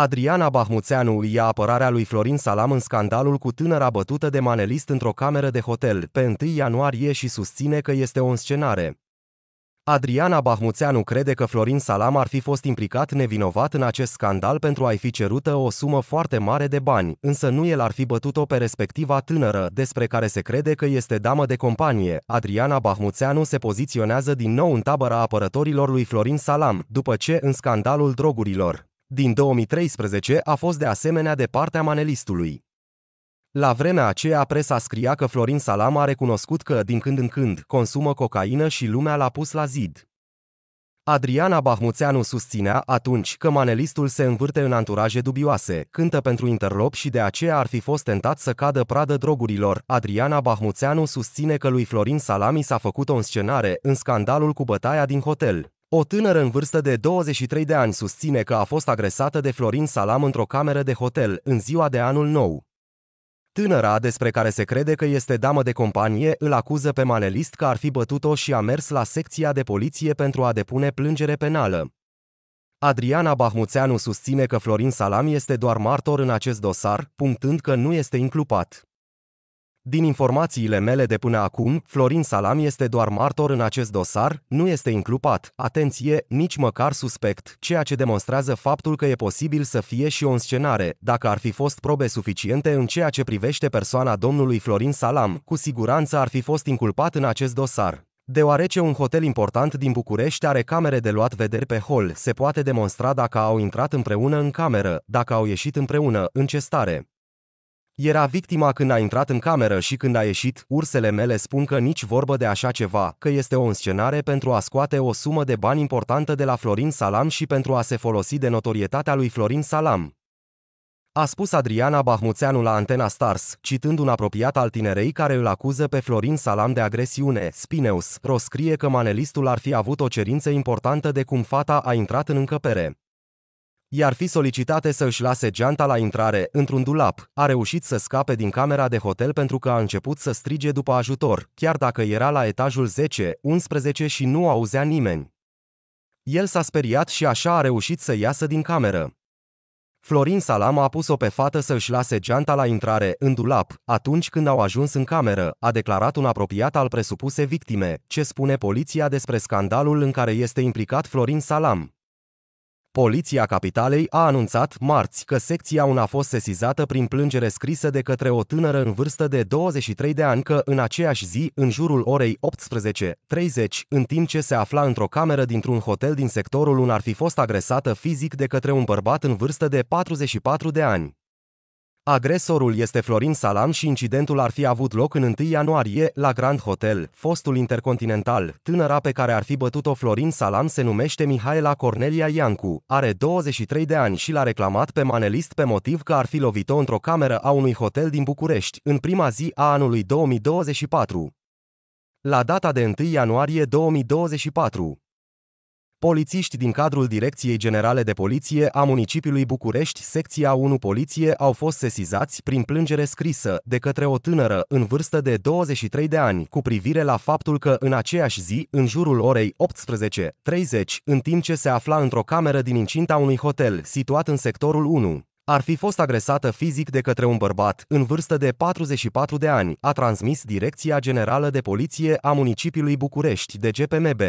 Adriana Bahmuțeanu ia apărarea lui Florin Salam în scandalul cu tânăra bătută de manelist într-o cameră de hotel pe 1 ianuarie și susține că este o înscenare. Adriana Bahmuțeanu crede că Florin Salam ar fi fost implicat nevinovat în acest scandal pentru a-i fi cerută o sumă foarte mare de bani, însă nu el ar fi bătut-o pe respectiva tânără, despre care se crede că este damă de companie. Adriana Bahmuțeanu se poziționează din nou în tabăra apărătorilor lui Florin Salam, după ce în scandalul drogurilor. Din 2013 a fost de asemenea de partea manelistului. La vremea aceea, presa scria că Florin Salam a recunoscut că, din când în când, consumă cocaină și lumea l-a pus la zid. Adriana Bahmuțeanu susținea atunci că manelistul se învârte în anturaje dubioase, cântă pentru interlop și de aceea ar fi fost tentat să cadă pradă drogurilor. Adriana Bahmuțeanu susține că lui Florin Salami s-a făcut o înscenare în scandalul cu bătaia din hotel. O tânără în vârstă de 23 de ani susține că a fost agresată de Florin Salam într-o cameră de hotel în ziua de anul nou. Tânăra, despre care se crede că este damă de companie, îl acuză pe manelist că ar fi bătut-o și a mers la secția de poliție pentru a depune plângere penală. Adriana Bahmuțeanu susține că Florin Salam este doar martor în acest dosar, punctând că nu este inclupat. Din informațiile mele de până acum, Florin Salam este doar martor în acest dosar, nu este inclupat, atenție, nici măcar suspect, ceea ce demonstrează faptul că e posibil să fie și o înscenare, dacă ar fi fost probe suficiente în ceea ce privește persoana domnului Florin Salam, cu siguranță ar fi fost inculpat în acest dosar. Deoarece un hotel important din București are camere de luat vederi pe hol, se poate demonstra dacă au intrat împreună în cameră, dacă au ieșit împreună, în ce stare. Era victima când a intrat în cameră și când a ieșit, ursele mele spun că nici vorbă de așa ceva, că este o înscenare pentru a scoate o sumă de bani importantă de la Florin Salam și pentru a se folosi de notorietatea lui Florin Salam. A spus Adriana Bahmuțeanu la Antena Stars, citând un apropiat al tinerei care îl acuză pe Florin Salam de agresiune. Spineus, proscrie că manelistul ar fi avut o cerință importantă de cum fata a intrat în încăpere i-ar fi solicitate să își lase geanta la intrare într-un dulap. A reușit să scape din camera de hotel pentru că a început să strige după ajutor, chiar dacă era la etajul 10, 11 și nu auzea nimeni. El s-a speriat și așa a reușit să iasă din cameră. Florin Salam a pus-o pe fată să își lase geanta la intrare în dulap, atunci când au ajuns în cameră, a declarat un apropiat al presupuse victime, ce spune poliția despre scandalul în care este implicat Florin Salam. Poliția Capitalei a anunțat marți că secția una a fost sesizată prin plângere scrisă de către o tânără în vârstă de 23 de ani că în aceeași zi, în jurul orei 18.30, în timp ce se afla într-o cameră dintr-un hotel din sectorul un ar fi fost agresată fizic de către un bărbat în vârstă de 44 de ani. Agresorul este Florin Salam și incidentul ar fi avut loc în 1 ianuarie, la Grand Hotel, fostul intercontinental. Tânăra pe care ar fi bătut-o Florin Salam se numește Mihaela Cornelia Iancu, are 23 de ani și l-a reclamat pe manelist pe motiv că ar fi lovit-o într-o cameră a unui hotel din București, în prima zi a anului 2024. La data de 1 ianuarie 2024, Polițiști din cadrul Direcției Generale de Poliție a municipiului București, secția 1 Poliție, au fost sesizați prin plângere scrisă de către o tânără în vârstă de 23 de ani cu privire la faptul că în aceeași zi, în jurul orei 18.30, în timp ce se afla într-o cameră din incinta unui hotel situat în sectorul 1, ar fi fost agresată fizic de către un bărbat în vârstă de 44 de ani, a transmis Direcția Generală de Poliție a municipiului București de GPMB.